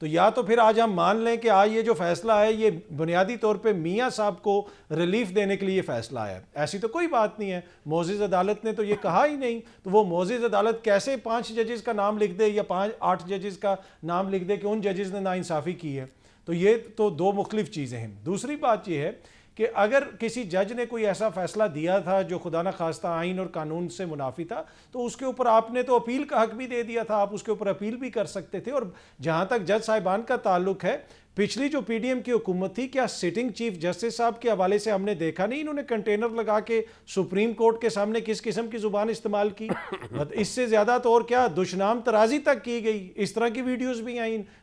तो या तो फिर आज हम मान लें कि आज ये जो फैसला है ये बुनियादी तौर पर मियाँ साहब को रिलीफ देने के लिए फैसला आया ऐसी तो कोई बात नहीं है मोजिज़ अदालत ने तो ये कहा ही नहीं तो वो मोजिज़ अदालत कैसे पाँच जजेस का नाम लिख दे या पाँच आठ जजेस का नाम लिख दे कि उन जजेस ने नाइंसाफ़ी की है तो ये तो दो मुख्तलिफ चीज़ें हैं दूसरी बात यह है कि अगर किसी जज ने कोई ऐसा फैसला दिया था जो खुदा न खास्ता आइन और कानून से मुनाफी था तो उसके ऊपर आपने तो अपील का हक भी दे दिया था आप उसके ऊपर अपील भी कर सकते थे और जहाँ तक जज साहिबान का ताल्लुक है पिछली जो पीडीएम की हुकूमत थी क्या सिटिंग चीफ जस्टिस साहब के हवाले से हमने देखा नहीं इन्होंने कंटेनर लगा के सुप्रीम कोर्ट के सामने किस किस्म की जुबान इस्तेमाल की इससे ज़्यादा तो और क्या दुशनाम तराजी तक की गई इस तरह की वीडियोस भी आई